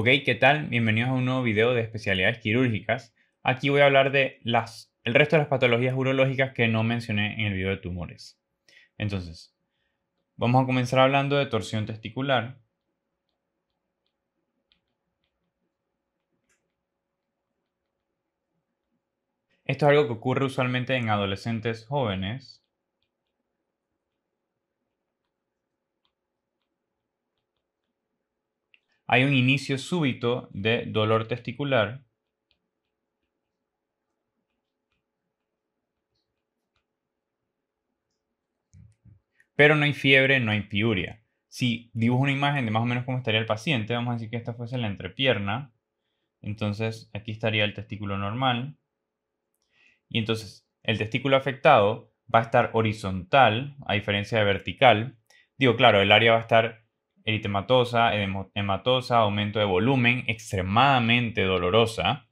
Ok, ¿qué tal? Bienvenidos a un nuevo video de especialidades quirúrgicas. Aquí voy a hablar de las, el resto de las patologías urológicas que no mencioné en el video de tumores. Entonces, vamos a comenzar hablando de torsión testicular. Esto es algo que ocurre usualmente en adolescentes jóvenes. hay un inicio súbito de dolor testicular pero no hay fiebre, no hay piuria. Si dibujo una imagen de más o menos cómo estaría el paciente, vamos a decir que esta fuese la entrepierna, entonces aquí estaría el testículo normal, y entonces el testículo afectado va a estar horizontal, a diferencia de vertical. Digo, claro, el área va a estar eritematosa, hematosa, aumento de volumen, extremadamente dolorosa.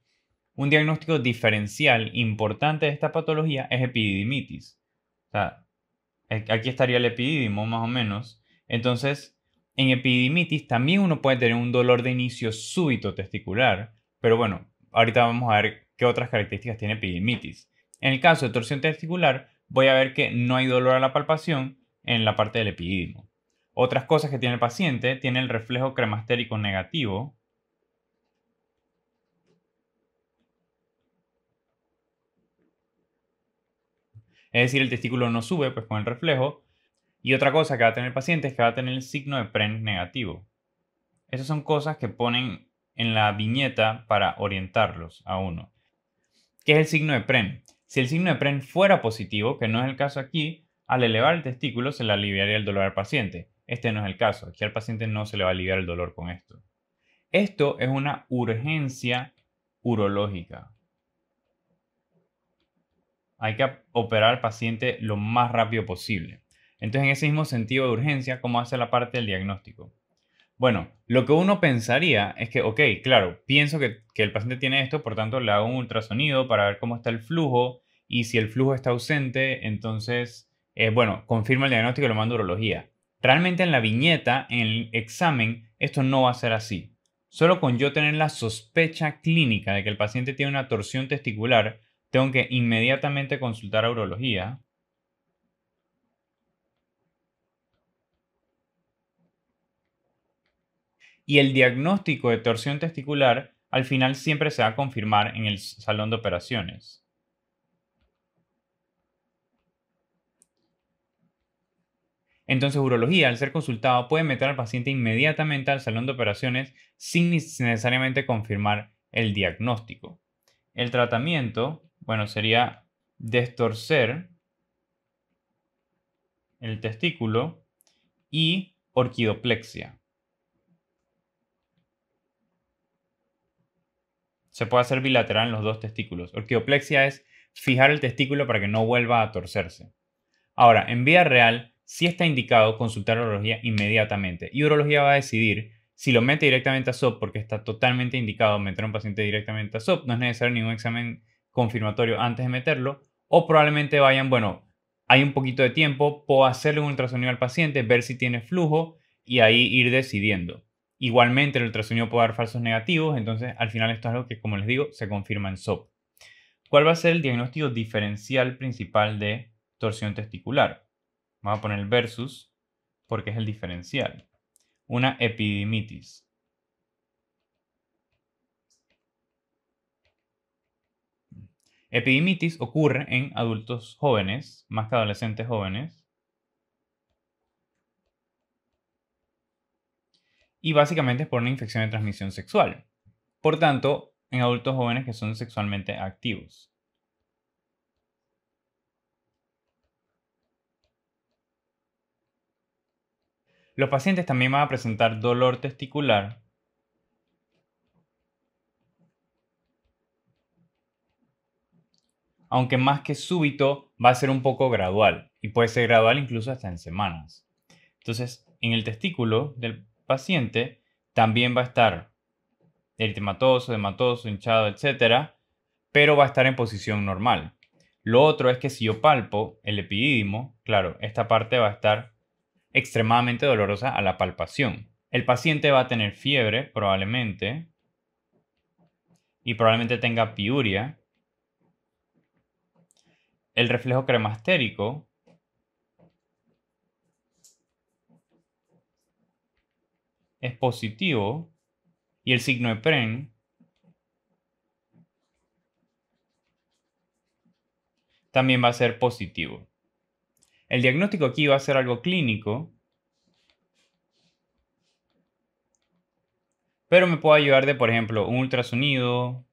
Un diagnóstico diferencial importante de esta patología es epididimitis. E-, aquí estaría el epididimo más o menos. Entonces, en epididimitis también uno puede tener un dolor de inicio súbito testicular, pero bueno, ahorita vamos a ver qué otras características tiene epididimitis. En el caso de torsión testicular, voy a ver que no hay dolor a la palpación en la parte del epididimo. Otras cosas que tiene el paciente, tiene el reflejo cremastérico negativo. Es decir, el testículo no sube pues, con el reflejo. Y otra cosa que va a tener el paciente es que va a tener el signo de PREN negativo. Esas son cosas que ponen en la viñeta para orientarlos a uno. ¿Qué es el signo de PREN? Si el signo de PREN fuera positivo, que no es el caso aquí, al elevar el testículo se le aliviaría el dolor al paciente. Este no es el caso. Aquí al paciente no se le va a aliviar el dolor con esto. Esto es una urgencia urológica. Hay que operar al paciente lo más rápido posible. Entonces, en ese mismo sentido de urgencia, ¿cómo hace la parte del diagnóstico? Bueno, lo que uno pensaría es que, ok, claro, pienso que, el paciente tiene esto, por tanto le hago un ultrasonido para ver cómo está el flujo y si el flujo está ausente, entonces, eh, bueno, confirma el diagnóstico y lo mando a urología. Realmente en la viñeta, en el examen, esto no va a ser así. Solo con yo tener la sospecha clínica de que el paciente tiene una torsión testicular, tengo que inmediatamente consultar a urología. Y el diagnóstico de torsión testicular al final siempre se va a confirmar en el salón de operaciones. Entonces, urología, al ser consultado, puede meter al paciente inmediatamente al salón de operaciones sin necesariamente confirmar el diagnóstico. El tratamiento, bueno, sería destorcer el testículo y orquidoplexia. Se puede hacer bilateral en los dos testículos. Orquidoplexia es fijar el testículo para que no vuelva a torcerse. Ahora, en vía real, si está indicado, consultar a urología inmediatamente. Y urología va a decidir si lo mete directamente a SOP, porque está totalmente indicado meter a un paciente directamente a SOP, no es necesario ningún examen confirmatorio antes de meterlo, o probablemente vayan, bueno, hay un poquito de tiempo, puedo hacerle un ultrasonido al paciente, ver si tiene flujo y ahí ir decidiendo. Igualmente el ultrasonido puede dar falsos negativos, entonces al final esto es algo que, como les digo, se confirma en SOP. ¿Cuál va a ser el diagnóstico diferencial principal de torsión testicular? Vamos a poner versus porque es el diferencial. Una epidimitis. Epidimitis ocurre en adultos jóvenes, más que adolescentes jóvenes. Y básicamente es por una infección de transmisión sexual. Por tanto, en adultos jóvenes que son sexualmente activos. Los pacientes también van a presentar dolor testicular, aunque más que súbito va a ser un poco gradual y puede ser gradual incluso hasta en semanas. Entonces, en el testículo del paciente también va a estar eritematoso, dematoso, hinchado, etc. Pero va a estar en posición normal. Lo otro es que si yo palpo el epidídimo, claro, esta parte va a estar extremadamente dolorosa a la palpación. El paciente va a tener fiebre probablemente y probablemente tenga piuria. El reflejo cremastérico es positivo y el signo de PREN también va a ser positivo. El diagnóstico aquí va a ser algo clínico, pero me puedo ayudar de, por ejemplo, un ultrasonido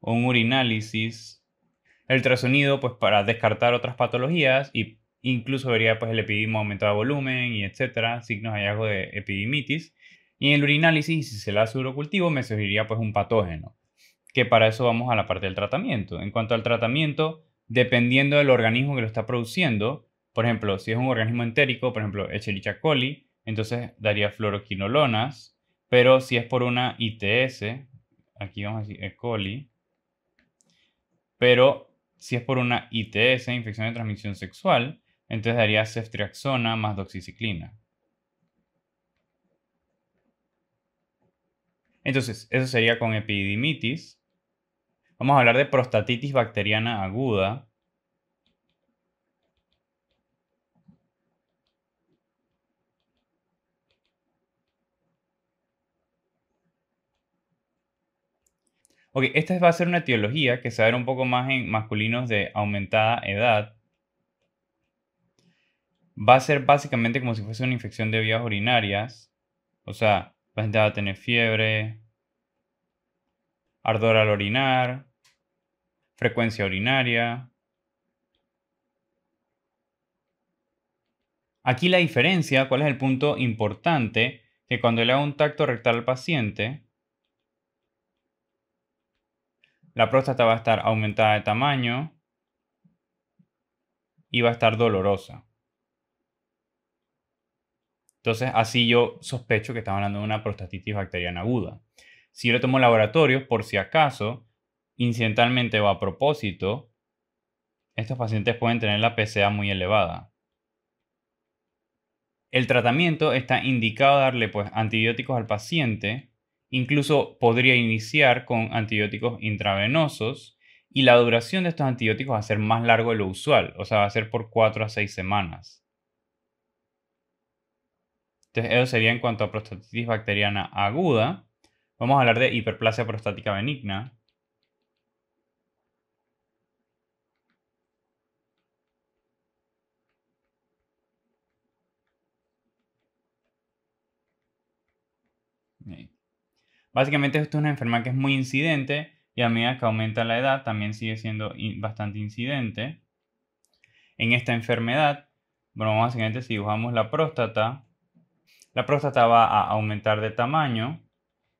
o un urinálisis. El ultrasonido, pues para descartar otras patologías y incluso vería pues el epidismo aumentado de volumen y etcétera, signos de hallazgo de epidimitis. Y en el urinálisis, si se le hace urocultivo, me sugeriría pues un patógeno, que para eso vamos a la parte del tratamiento. En cuanto al tratamiento, dependiendo del organismo que lo está produciendo. Por ejemplo, si es un organismo entérico, por ejemplo, Escherichia coli, entonces daría fluoroquinolonas, pero si es por una ITS, aquí vamos a decir E. coli, pero si es por una ITS, infección de transmisión sexual, entonces daría ceftriaxona más doxiciclina. Entonces, eso sería con epididimitis. Vamos a hablar de prostatitis bacteriana aguda. Ok, esta va a ser una etiología que se va a ver un poco más en masculinos de aumentada edad. Va a ser básicamente como si fuese una infección de vías urinarias. O sea, la gente va a tener fiebre, ardor al orinar, frecuencia urinaria. Aquí la diferencia, cuál es el punto importante, que cuando le hago un tacto rectal al paciente, la próstata va a estar aumentada de tamaño y va a estar dolorosa. Entonces, así yo sospecho que estamos hablando de una prostatitis bacteriana aguda. Si yo le tomo laboratorio, por si acaso, incidentalmente o a propósito, estos pacientes pueden tener la PCA muy elevada. El tratamiento está indicado a darle pues, antibióticos al paciente, incluso podría iniciar con antibióticos intravenosos y la duración de estos antibióticos va a ser más largo de lo usual, o sea, va a ser por 4 a 6 semanas. Entonces, eso sería en cuanto a prostatitis bacteriana aguda. Vamos a hablar de hiperplasia prostática benigna, Básicamente esto es una enfermedad que es muy incidente y a medida que aumenta la edad también sigue siendo bastante incidente. En esta enfermedad, bueno, básicamente si dibujamos la próstata, la próstata va a aumentar de tamaño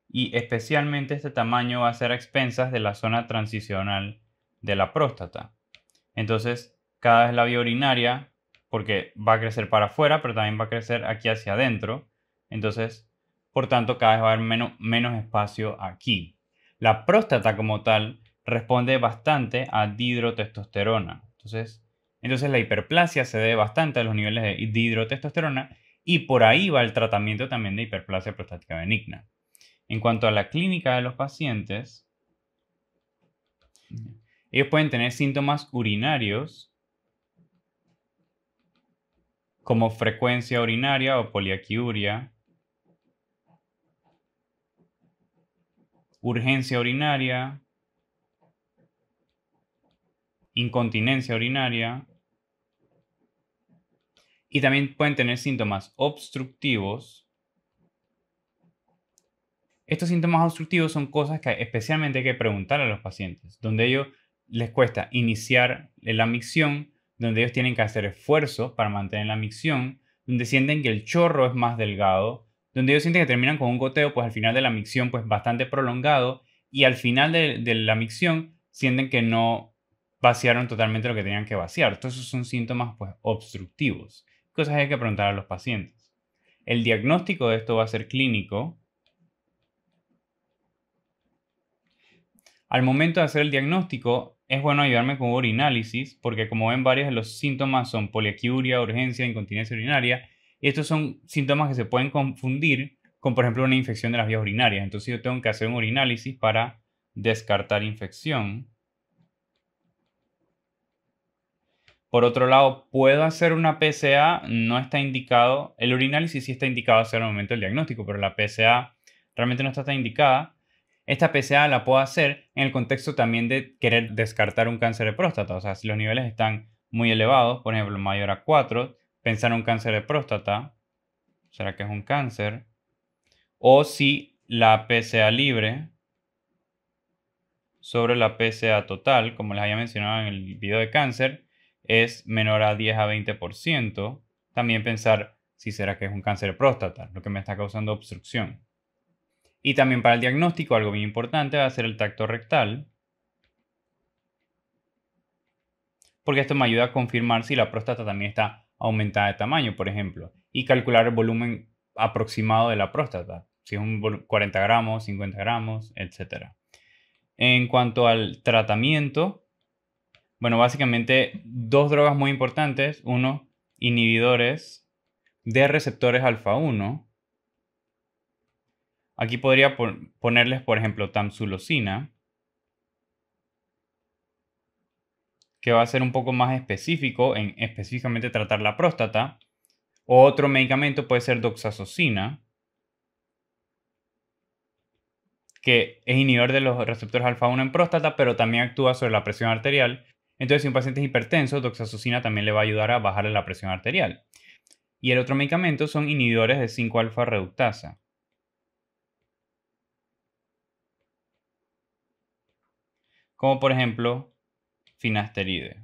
y especialmente este tamaño va a ser a expensas de la zona transicional de la próstata. Entonces, cada vez la vía urinaria, porque va a crecer para afuera, pero también va a crecer aquí hacia adentro. Entonces, por tanto cada vez va a haber menos, espacio aquí. La próstata como tal responde bastante a dihidrotestosterona. Entonces, entonces la hiperplasia se debe bastante a los niveles de dihidrotestosterona y por ahí va el tratamiento también de hiperplasia prostática benigna. En cuanto a la clínica de los pacientes, ellos pueden tener síntomas urinarios como frecuencia urinaria o poliaquiuria, urgencia urinaria, incontinencia urinaria, y también pueden tener síntomas obstructivos. Estos síntomas obstructivos son cosas que especialmente hay que preguntar a los pacientes, donde ellos les cuesta iniciar la micción, donde ellos tienen que hacer esfuerzos para mantener la micción, donde sienten que el chorro es más delgado, donde ellos sienten que terminan con un goteo, pues al final de la micción, pues bastante prolongado, y al final de, la micción sienten que no vaciaron totalmente lo que tenían que vaciar. Todos esos son síntomas, pues, obstructivos, cosas que hay que preguntar a los pacientes. El diagnóstico de esto va a ser clínico. Al momento de hacer el diagnóstico, es bueno ayudarme con un urinálisis, porque como ven, varios de los síntomas son poliaquiuria, urgencia, incontinencia urinaria, y estos son síntomas que se pueden confundir con, por ejemplo, una infección de las vías urinarias. Entonces yo tengo que hacer un urinálisis para descartar infección. Por otro lado, ¿puedo hacer una PSA. No está indicado. El urinálisis sí está indicado hacer al momento del diagnóstico, pero la PSA realmente no está tan indicada. Esta PSA la puedo hacer en el contexto también de querer descartar un cáncer de próstata. O sea, si los niveles están muy elevados, por ejemplo, mayor a 4, pensar en un cáncer de próstata, ¿será que es un cáncer? O si la PSA libre sobre la PSA total, como les había mencionado en el video de cáncer, es menor a 10 a 20%. También pensar si será que es un cáncer de próstata, lo que me está causando obstrucción. Y también para el diagnóstico, algo bien importante va a ser el tacto rectal, porque esto me ayuda a confirmar si la próstata también está aumentada de tamaño, por ejemplo, y calcular el volumen aproximado de la próstata, si es un 40 gramos, 50 gramos, etc. En cuanto al tratamiento, bueno, básicamente dos drogas muy importantes. Uno, inhibidores de receptores alfa 1. Aquí podría ponerles, por ejemplo, tamsulosina que va a ser un poco más específico en específicamente tratar la próstata. otro medicamento puede ser doxazosina, que es inhibidor de los receptores alfa 1 en próstata, pero también actúa sobre la presión arterial. Entonces, si un paciente es hipertenso, doxazosina también le va a ayudar a bajar la presión arterial. Y el otro medicamento son inhibidores de 5-alfa reductasa. Como por ejemplo, finasteride.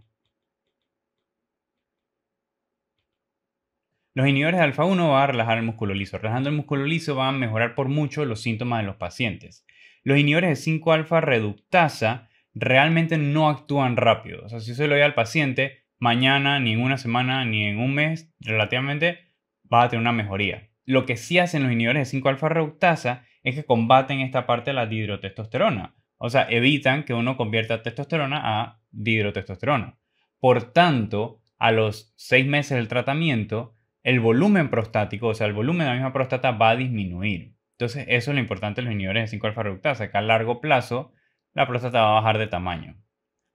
Los inhibidores de alfa 1 van a relajar el músculo liso. Relajando el músculo liso van a mejorar por mucho los síntomas de los pacientes. Los inhibidores de 5-alfa reductasa realmente no actúan rápido. O sea, si se lo doy al paciente, mañana, ni en una semana, ni en un mes, relativamente, va a tener una mejoría. Lo que sí hacen los inhibidores de 5-alfa reductasa es que combaten esta parte de la dihidrotestosterona. O sea, evitan que uno convierta testosterona a hidrotestosterona. Por tanto, a los seis meses del tratamiento, el volumen prostático, o sea, el volumen de la misma próstata va a disminuir. Entonces, eso es lo importante de los inhibidores de 5-alfa reductasa, que a largo plazo la próstata va a bajar de tamaño.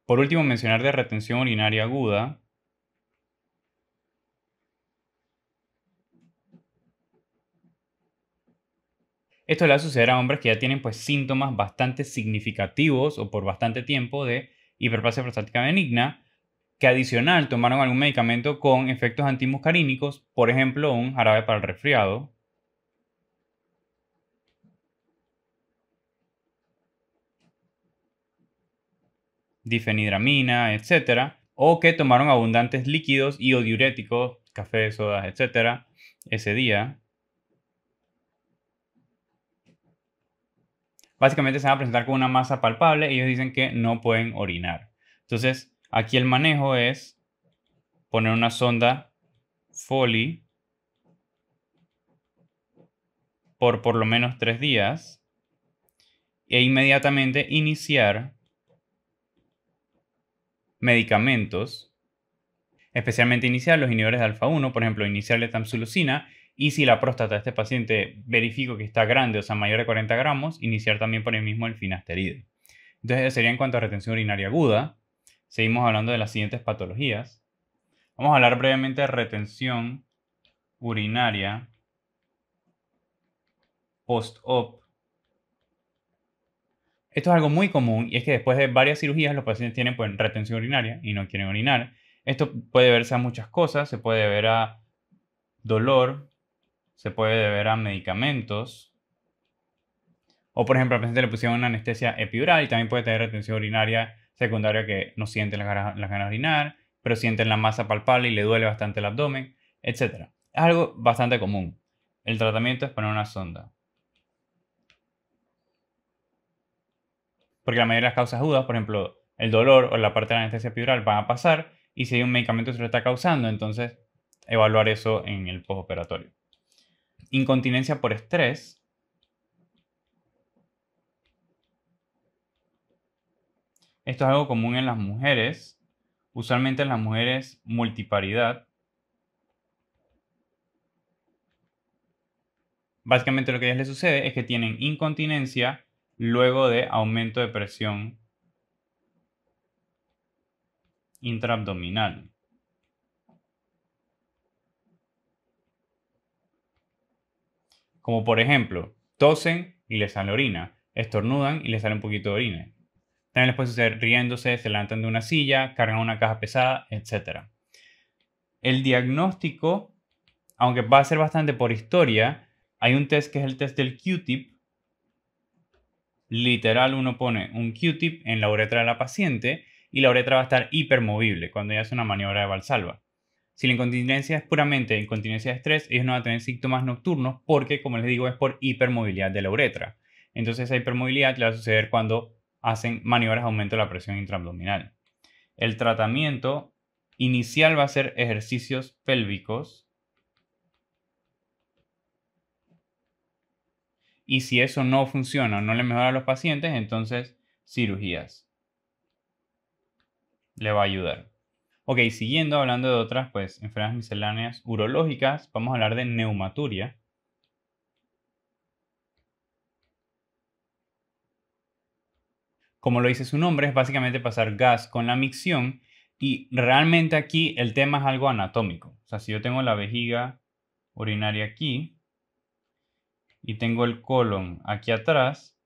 Por último, mencionar de retención urinaria aguda. Esto le va a suceder a hombres que ya tienen pues, síntomas bastante significativos o por bastante tiempo de hiperplasia prostática benigna, que adicional tomaron algún medicamento con efectos antimuscarínicos, por ejemplo, un jarabe para el resfriado. difenidramina, etcétera, O que tomaron abundantes líquidos y o diuréticos, café, sodas, etcétera, ese día. básicamente se va a presentar con una masa palpable y ellos dicen que no pueden orinar. Entonces, aquí el manejo es poner una sonda Foley por por lo menos tres días e inmediatamente iniciar medicamentos, especialmente iniciar los inhibidores de alfa-1, por ejemplo, iniciarle tamsulosina y si la próstata de este paciente verifico que está grande, o sea, mayor de 40 gramos, iniciar también por el mismo el finasteride. Entonces, sería en cuanto a retención urinaria aguda. Seguimos hablando de las siguientes patologías. Vamos a hablar brevemente de retención urinaria post-op. Esto es algo muy común y es que después de varias cirugías los pacientes tienen pues, retención urinaria y no quieren orinar. Esto puede verse a muchas cosas, se puede ver a dolor, se puede deber a medicamentos. O, por ejemplo, al paciente le pusieron una anestesia epidural y también puede tener retención urinaria secundaria que no siente las ganas, de orinar, pero sienten la masa palpable y le duele bastante el abdomen, etc. Es algo bastante común. El tratamiento es poner una sonda. Porque la mayoría de las causas agudas, por ejemplo, el dolor o la parte de la anestesia epidural van a pasar y si hay un medicamento que se lo está causando, entonces evaluar eso en el postoperatorio incontinencia por estrés, Esto es algo común en las mujeres, usualmente en las mujeres multiparidad. Básicamente lo que a les sucede es que tienen incontinencia luego de aumento de presión intraabdominal. Como por ejemplo, tosen y les sale orina, estornudan y les sale un poquito de orina. También les puede suceder riéndose, se levantan de una silla, cargan una caja pesada, etc. El diagnóstico, aunque va a ser bastante por historia, hay un test que es el test del Q-tip, literal uno pone un Q-tip en la uretra de la paciente y la uretra va a estar hipermovible cuando ella hace una maniobra de valsalva. Si la incontinencia es puramente incontinencia de estrés, ellos no van a tener síntomas nocturnos porque, como les digo, es por hipermovilidad de la uretra. Entonces esa hipermovilidad le va a suceder cuando hacen maniobras de aumento de la presión intraabdominal. El tratamiento inicial va a ser ejercicios pélvicos. Y si eso no funciona, no le mejora a los pacientes, entonces cirugías le va a ayudar. Ok, siguiendo hablando de otras, pues enfermedades misceláneas urológicas, vamos a hablar de neumaturia. Como lo dice su nombre, es básicamente pasar gas con la micción y realmente aquí el tema es algo anatómico. O sea, si yo tengo la vejiga urinaria aquí y tengo el colon aquí atrás,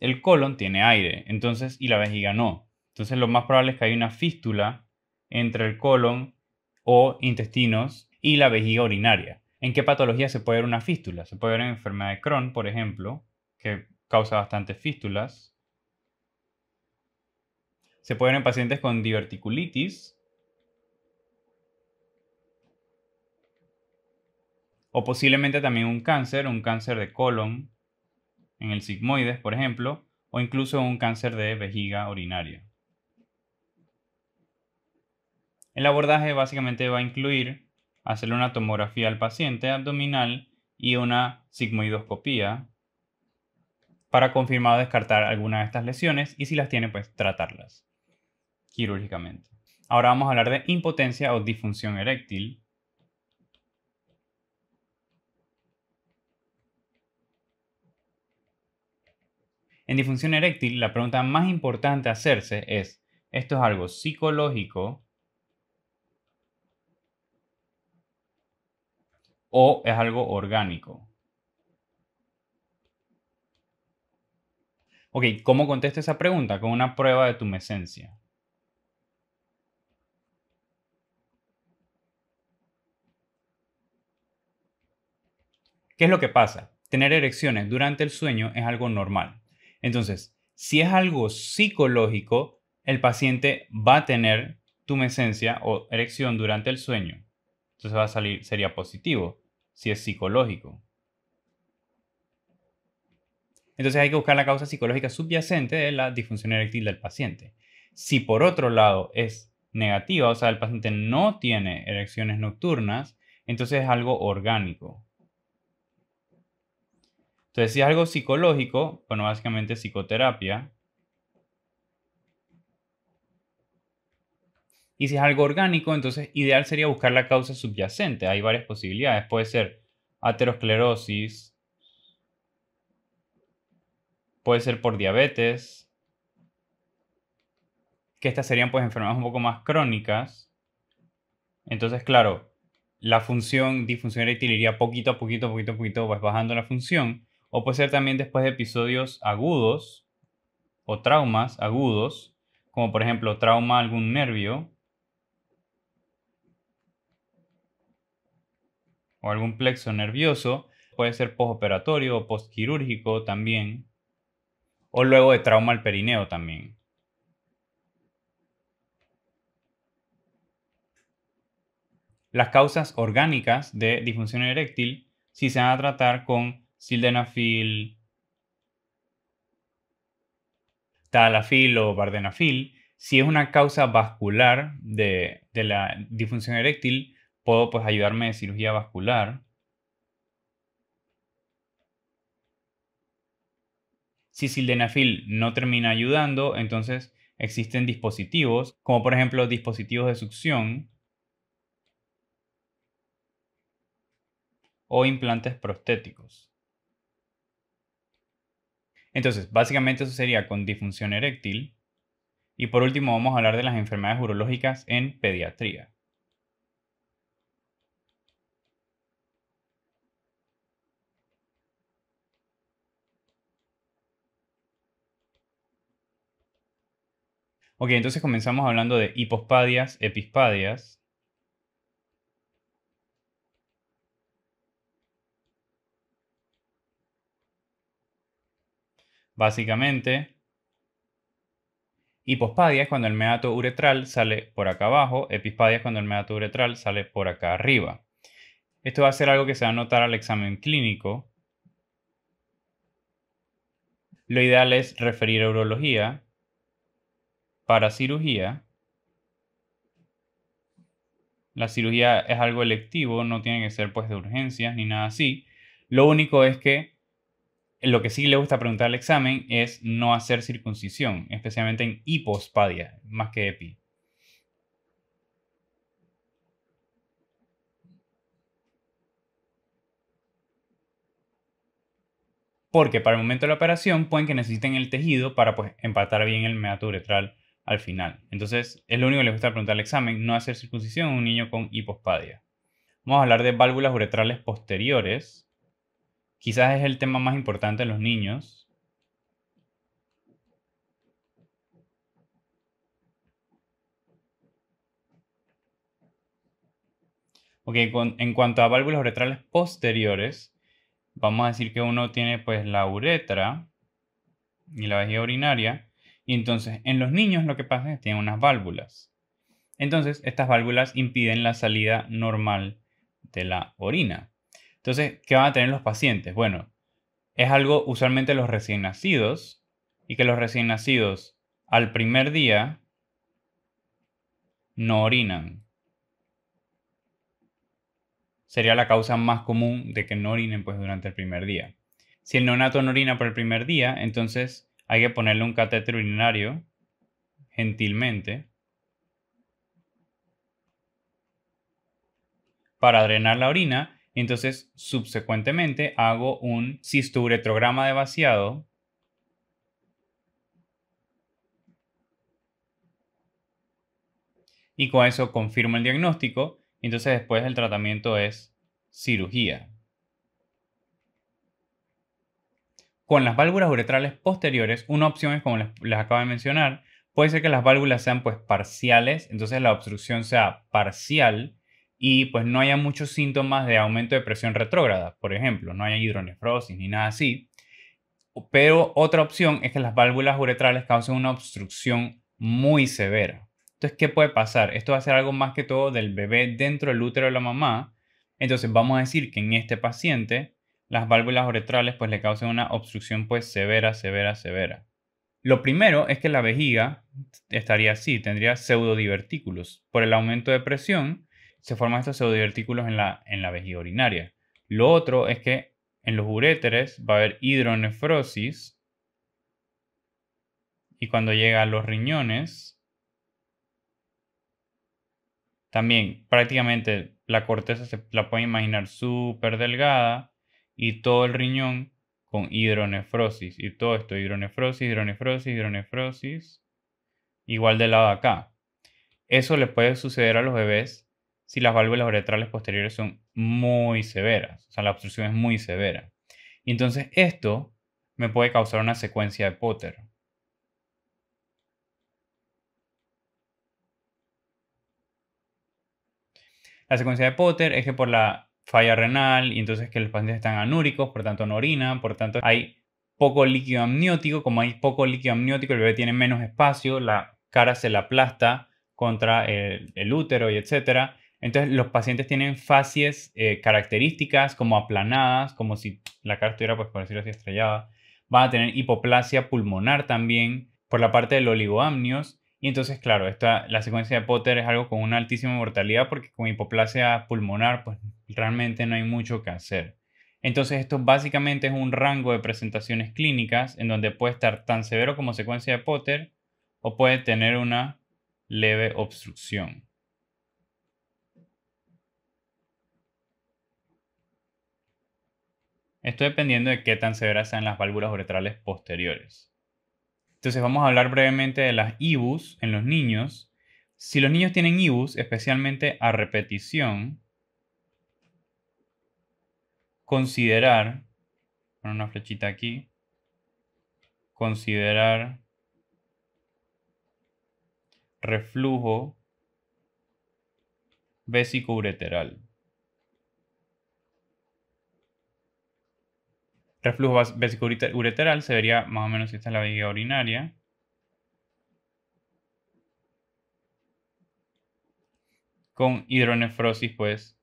el colon tiene aire, entonces y la vejiga no. Entonces lo más probable es que haya una fístula entre el colon o intestinos y la vejiga urinaria. ¿En qué patología se puede ver una fístula? Se puede ver en enfermedad de Crohn, por ejemplo, que causa bastantes fístulas. Se puede ver en pacientes con diverticulitis. O posiblemente también un cáncer, un cáncer de colon, en el sigmoides, por ejemplo, o incluso un cáncer de vejiga urinaria. El abordaje básicamente va a incluir hacerle una tomografía al paciente abdominal y una sigmoidoscopía para confirmar o descartar alguna de estas lesiones y si las tiene, pues tratarlas quirúrgicamente. Ahora vamos a hablar de impotencia o disfunción eréctil. En disfunción eréctil, la pregunta más importante a hacerse es, ¿esto es algo psicológico o es algo orgánico. Ok, ¿cómo contesta esa pregunta? Con una prueba de tumescencia. ¿Qué es lo que pasa? Tener erecciones durante el sueño es algo normal. Entonces, si es algo psicológico, el paciente va a tener tumescencia o erección durante el sueño. Entonces va a salir, sería positivo si es psicológico. Entonces hay que buscar la causa psicológica subyacente de la disfunción eréctil del paciente. Si por otro lado es negativa, o sea, el paciente no tiene erecciones nocturnas, entonces es algo orgánico. Entonces, si es algo psicológico, bueno, básicamente psicoterapia, Y si es algo orgánico, entonces ideal sería buscar la causa subyacente. Hay varias posibilidades. Puede ser aterosclerosis, puede ser por diabetes, que estas serían pues enfermedades un poco más crónicas. Entonces, claro, la función disfunción eréctil iría poquito a poquito, poquito a poquito, pues bajando la función. O puede ser también después de episodios agudos o traumas agudos, como por ejemplo trauma a algún nervio, o algún plexo nervioso, puede ser postoperatorio o postquirúrgico también, o luego de trauma al perineo también. Las causas orgánicas de disfunción eréctil si se van a tratar con sildenafil, talafil o bardenafil, Si es una causa vascular de, de la disfunción eréctil, Puedo pues ayudarme de cirugía vascular. Si sildenafil no termina ayudando, entonces existen dispositivos, como por ejemplo dispositivos de succión o implantes prostéticos. Entonces, básicamente eso sería con disfunción eréctil. Y por último, vamos a hablar de las enfermedades urológicas en pediatría. Ok, entonces comenzamos hablando de hipospadias, epispadias. Básicamente, hipospadias es cuando el meato uretral sale por acá abajo, epispadias cuando el meato uretral sale por acá arriba. Esto va a ser algo que se va a notar al examen clínico. Lo ideal es referir a urología, para cirugía. La cirugía es algo electivo, no tiene que ser pues de urgencias ni nada así. Lo único es que lo que sí le gusta preguntar al examen es no hacer circuncisión, especialmente en hipospadia, más que epi. Porque para el momento de la operación pueden que necesiten el tejido para pues empatar bien el meato uretral al final. Entonces, es lo único que les gusta preguntar al examen, no hacer circuncisión en un niño con hipospadia. Vamos a hablar de válvulas uretrales posteriores. Quizás es el tema más importante en los niños. Ok, en cuanto a válvulas uretrales posteriores, vamos a decir que uno tiene pues la uretra y la vejiga urinaria y entonces, en los niños lo que pasa es que tienen unas válvulas. Entonces, estas válvulas impiden la salida normal de la orina. Entonces, ¿qué van a tener los pacientes? Bueno, es algo usualmente los recién nacidos y que los recién nacidos al primer día no orinan. Sería la causa más común de que no orinen pues durante el primer día. Si el neonato no orina por el primer día, entonces hay que ponerle un catéter urinario, gentilmente, para drenar la orina. entonces, subsecuentemente, hago un cistouretrograma de vaciado y con eso confirmo el diagnóstico. Entonces después el tratamiento es cirugía. Con las válvulas uretrales posteriores, una opción es como les, acabo de mencionar, puede ser que las válvulas sean pues parciales, entonces la obstrucción sea parcial y pues no haya muchos síntomas de aumento de presión retrógrada, por ejemplo, no haya hidronefrosis ni nada así. Pero otra opción es que las válvulas uretrales causen una obstrucción muy severa. Entonces, ¿qué puede pasar? Esto va a ser algo más que todo del bebé dentro del útero de la mamá. Entonces, vamos a decir que en este paciente las válvulas uretrales pues le causan una obstrucción pues severa, severa, severa. Lo primero es que la vejiga estaría así, tendría pseudodivertículos. Por el aumento de presión se forman estos pseudodivertículos en la, en la vejiga urinaria. Lo otro es que en los uréteres va a haber hidronefrosis y cuando llega a los riñones también prácticamente la corteza se la puede imaginar súper delgada y todo el riñón con hidronefrosis. Y todo esto, hidronefrosis, hidronefrosis, hidronefrosis, igual del lado de acá. Eso le puede suceder a los bebés si las válvulas uretrales posteriores son muy severas, o sea, la obstrucción es muy severa. Y entonces esto me puede causar una secuencia de Potter. La secuencia de Potter es que por la falla renal y entonces que los pacientes están anúricos, por tanto no orinan, por tanto hay poco líquido amniótico, como hay poco líquido amniótico el bebé tiene menos espacio, la cara se la aplasta contra el, útero y etcétera. Entonces los pacientes tienen facies eh, características como aplanadas, como si la cara estuviera, pues por decirlo así, estrellada. Van a tener hipoplasia pulmonar también por la parte del oligoamnios y entonces, claro, esta, la secuencia de Potter es algo con una altísima mortalidad porque con hipoplasia pulmonar, pues realmente no hay mucho que hacer. Entonces, esto básicamente es un rango de presentaciones clínicas en donde puede estar tan severo como secuencia de Potter o puede tener una leve obstrucción. Esto dependiendo de qué tan severas sean las válvulas uretrales posteriores. Entonces vamos a hablar brevemente de las IBUs en los niños. Si los niños tienen IBUs, especialmente a repetición, considerar, poner una flechita aquí, considerar reflujo bésico ureteral. reflujo vesicoureteral se vería más o menos si esta es la vejiga urinaria. Con hidronefrosis, pues,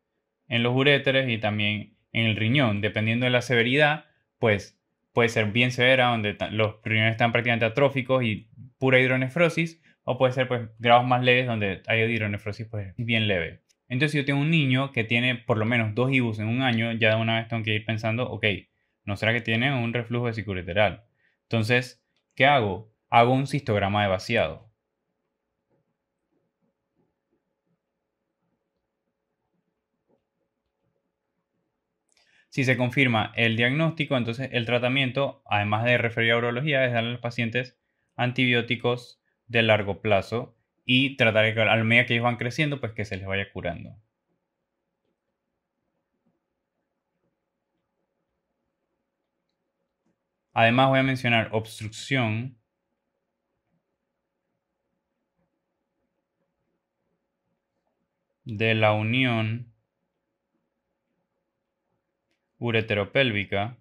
en los uréteres y también en el riñón. Dependiendo de la severidad, pues, puede ser bien severa, donde los riñones están prácticamente atróficos y pura hidronefrosis, o puede ser, pues, grados más leves, donde hay hidronefrosis, pues, bien leve. Entonces, si yo tengo un niño que tiene por lo menos dos IBUs en un año, ya de una vez tengo que ir pensando, ok, ¿No será que tienen un reflujo vesicoureteral. Entonces, ¿qué hago? Hago un cistograma de vaciado. Si se confirma el diagnóstico, entonces el tratamiento, además de referir a urología, es darle a los pacientes antibióticos de largo plazo y tratar que a medida que ellos van creciendo, pues que se les vaya curando. Además voy a mencionar obstrucción. de la unión ureteropélvica.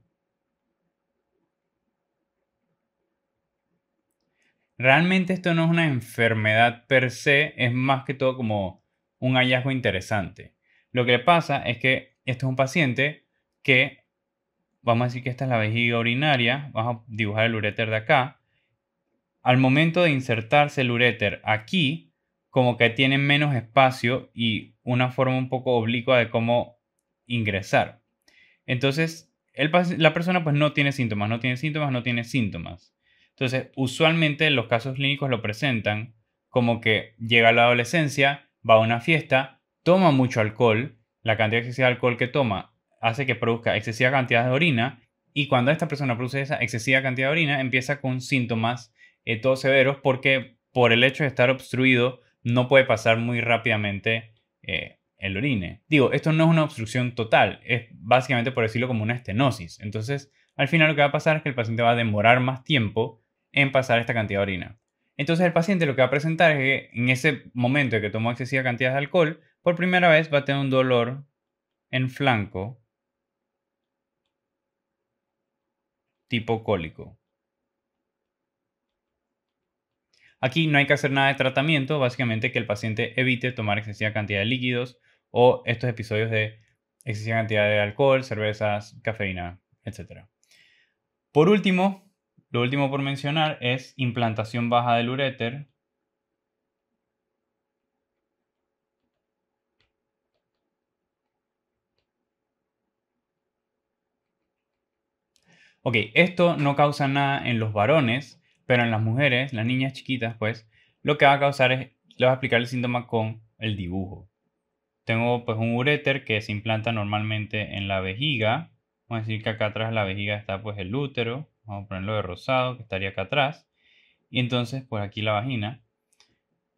Realmente esto no es una enfermedad per se, es más que todo como un hallazgo interesante. Lo que pasa es que esto es un paciente que vamos a decir que esta es la vejiga urinaria, vamos a dibujar el ureter de acá. Al momento de insertarse el ureter aquí, como que tiene menos espacio y una forma un poco oblicua de cómo ingresar. Entonces, el, la persona pues no tiene síntomas, no tiene síntomas, no tiene síntomas. Entonces, usualmente los casos clínicos lo presentan como que llega a la adolescencia, va a una fiesta, toma mucho alcohol, la cantidad excesiva de alcohol que toma hace que produzca excesiva cantidad de orina y cuando esta persona produce esa excesiva cantidad de orina empieza con síntomas eh, todos severos porque por el hecho de estar obstruido no puede pasar muy rápidamente eh, el orine. Digo, esto no es una obstrucción total, es básicamente por decirlo como una estenosis. Entonces, al final lo que va a pasar es que el paciente va a demorar más tiempo en pasar esta cantidad de orina. Entonces el paciente lo que va a presentar es que en ese momento en que tomó excesiva cantidad de alcohol, por primera vez va a tener un dolor en flanco tipo cólico. Aquí no hay que hacer nada de tratamiento, básicamente que el paciente evite tomar excesiva cantidad de líquidos o estos episodios de excesiva cantidad de alcohol, cervezas, cafeína, etc. Por último, lo último por mencionar es implantación baja del ureter. Ok, esto no causa nada en los varones, pero en las mujeres, las niñas chiquitas, pues, lo que va a causar es, les va a explicar el síntoma con el dibujo. Tengo pues un uréter que se implanta normalmente en la vejiga. Vamos a decir que acá atrás de la vejiga está pues el útero. Vamos a ponerlo de rosado, que estaría acá atrás. Y entonces pues aquí la vagina.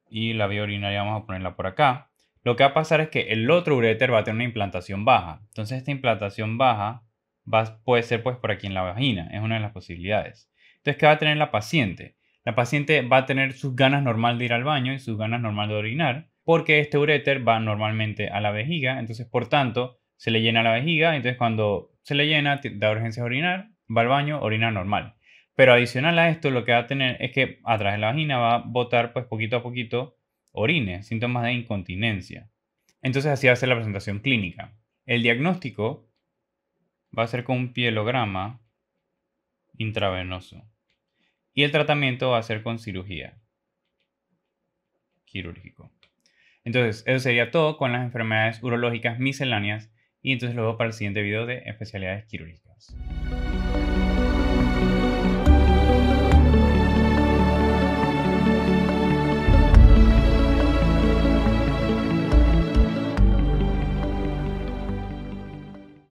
Y la vía urinaria vamos a ponerla por acá. Lo que va a pasar es que el otro ureter va a tener una implantación baja. Entonces esta implantación baja puede ser pues por aquí en la vagina, es una de las posibilidades. Entonces, ¿qué va a tener la paciente? La paciente va a tener sus ganas normal de ir al baño y sus ganas normal de orinar, porque este uréter va normalmente a la vejiga, entonces por tanto se le llena la vejiga, entonces cuando se le llena da urgencia a orinar, va al baño, orina normal. Pero adicional a esto, lo que va a tener es que a través de la vagina va a botar pues poquito a poquito orines, síntomas de incontinencia. Entonces así va a ser la presentación clínica. El diagnóstico va a ser con un pielograma intravenoso. Y el tratamiento va a ser con cirugía quirúrgico. Entonces, eso sería todo con las enfermedades urológicas misceláneas y entonces luego para el siguiente video de especialidades quirúrgicas.